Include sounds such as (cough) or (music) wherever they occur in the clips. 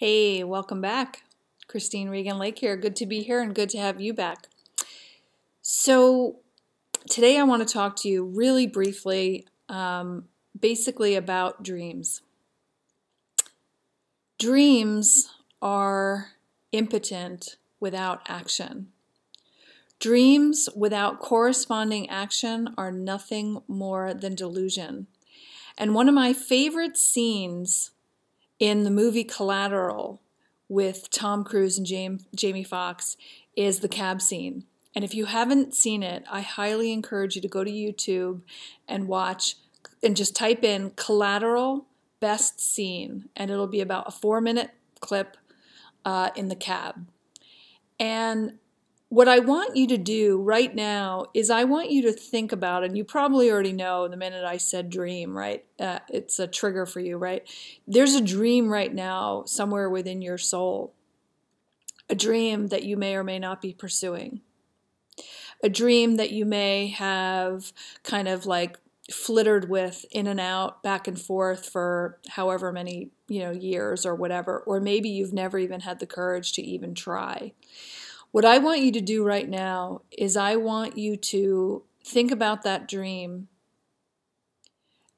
Hey, welcome back. Christine Regan Lake here. Good to be here and good to have you back. So, today I want to talk to you really briefly, um, basically about dreams. Dreams are impotent without action. Dreams without corresponding action are nothing more than delusion. And one of my favorite scenes in the movie Collateral with Tom Cruise and Jamie, Jamie Foxx is the cab scene. And if you haven't seen it, I highly encourage you to go to YouTube and watch and just type in collateral best scene, and it'll be about a four minute clip uh, in the cab. And what I want you to do right now is I want you to think about, and you probably already know the minute I said dream, right? Uh, it's a trigger for you, right? There's a dream right now somewhere within your soul, a dream that you may or may not be pursuing, a dream that you may have kind of like flittered with in and out back and forth for however many you know years or whatever or maybe you've never even had the courage to even try what I want you to do right now is I want you to think about that dream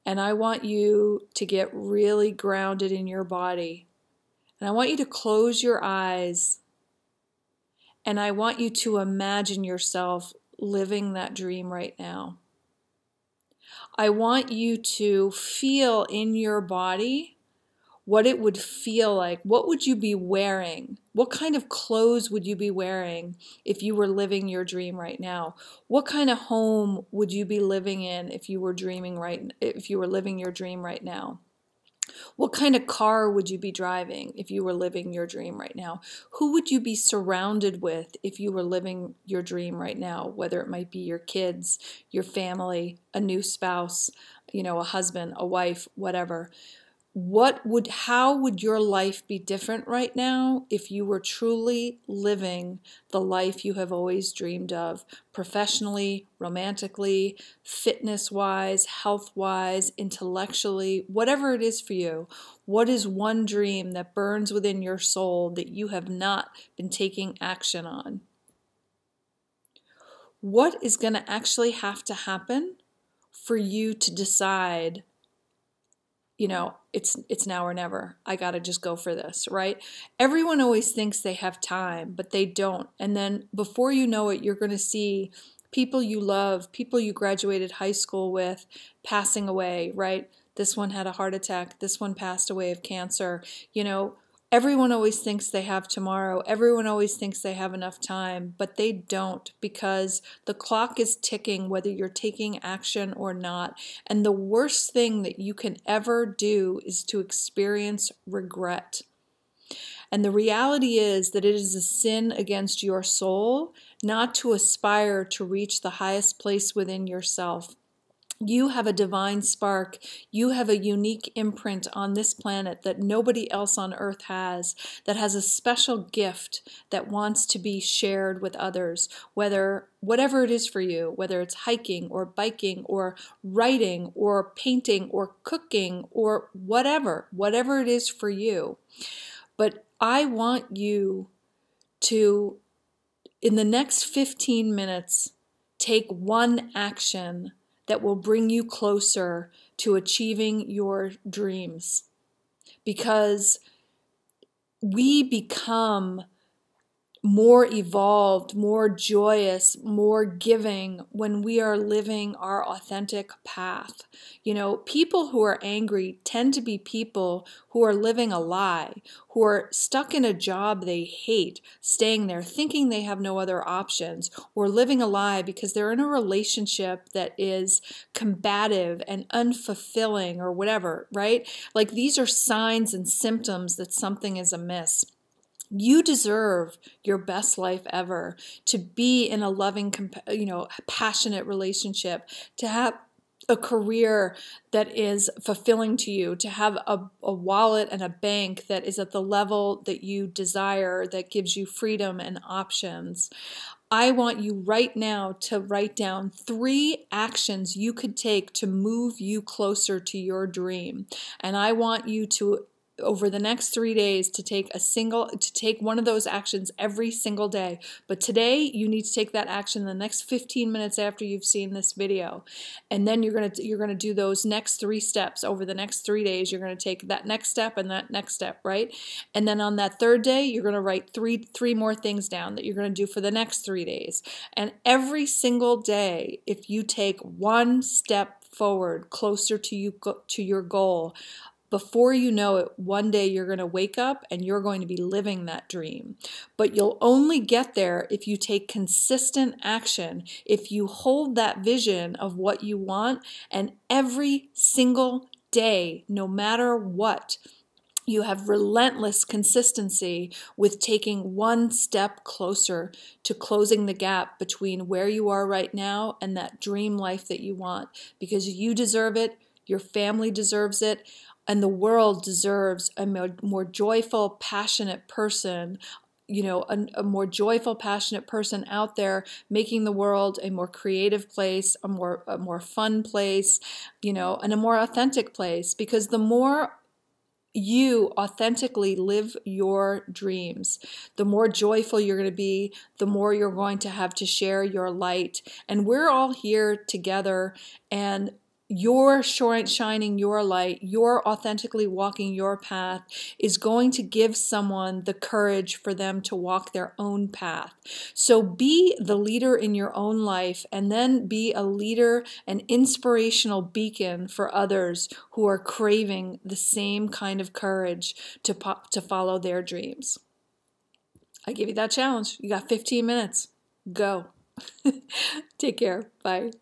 and I want you to get really grounded in your body. And I want you to close your eyes and I want you to imagine yourself living that dream right now. I want you to feel in your body what it would feel like. What would you be wearing? What kind of clothes would you be wearing if you were living your dream right now? What kind of home would you be living in if you were dreaming right if you were living your dream right now? What kind of car would you be driving if you were living your dream right now? Who would you be surrounded with if you were living your dream right now, whether it might be your kids, your family, a new spouse, you know, a husband, a wife, whatever? what would how would your life be different right now if you were truly living the life you have always dreamed of professionally romantically fitness wise health wise intellectually whatever it is for you what is one dream that burns within your soul that you have not been taking action on what is going to actually have to happen for you to decide you know, it's it's now or never. I got to just go for this, right? Everyone always thinks they have time, but they don't. And then before you know it, you're going to see people you love, people you graduated high school with passing away, right? This one had a heart attack, this one passed away of cancer. You know, Everyone always thinks they have tomorrow. Everyone always thinks they have enough time, but they don't because the clock is ticking whether you're taking action or not. And the worst thing that you can ever do is to experience regret. And the reality is that it is a sin against your soul not to aspire to reach the highest place within yourself. You have a divine spark. You have a unique imprint on this planet that nobody else on earth has, that has a special gift that wants to be shared with others, whether whatever it is for you, whether it's hiking or biking or writing or painting or cooking or whatever, whatever it is for you. But I want you to, in the next 15 minutes, take one action that will bring you closer to achieving your dreams. Because we become more evolved, more joyous, more giving when we are living our authentic path. You know, people who are angry tend to be people who are living a lie, who are stuck in a job they hate, staying there thinking they have no other options, or living a lie because they're in a relationship that is combative and unfulfilling or whatever, right? Like these are signs and symptoms that something is amiss. You deserve your best life ever to be in a loving, you know, passionate relationship, to have a career that is fulfilling to you, to have a, a wallet and a bank that is at the level that you desire, that gives you freedom and options. I want you right now to write down three actions you could take to move you closer to your dream. And I want you to over the next three days to take a single to take one of those actions every single day but today you need to take that action the next 15 minutes after you've seen this video and then you're going to you're going to do those next three steps over the next three days you're going to take that next step and that next step right and then on that third day you're going to write three three more things down that you're going to do for the next three days and every single day if you take one step forward closer to you to your goal before you know it, one day you're going to wake up and you're going to be living that dream. But you'll only get there if you take consistent action, if you hold that vision of what you want, and every single day, no matter what, you have relentless consistency with taking one step closer to closing the gap between where you are right now and that dream life that you want because you deserve it, your family deserves it and the world deserves a more, more joyful, passionate person you know a, a, more joyful passionate person out there making the world a more creative place a more a more fun place you know and a more authentic place because the more you authentically live your dreams the more joyful you're going to be the more you're going to have to share your light and we're all here together and your shining your light, your authentically walking your path is going to give someone the courage for them to walk their own path. So be the leader in your own life and then be a leader, an inspirational beacon for others who are craving the same kind of courage to, to follow their dreams. I give you that challenge. You got 15 minutes. Go. (laughs) Take care. Bye.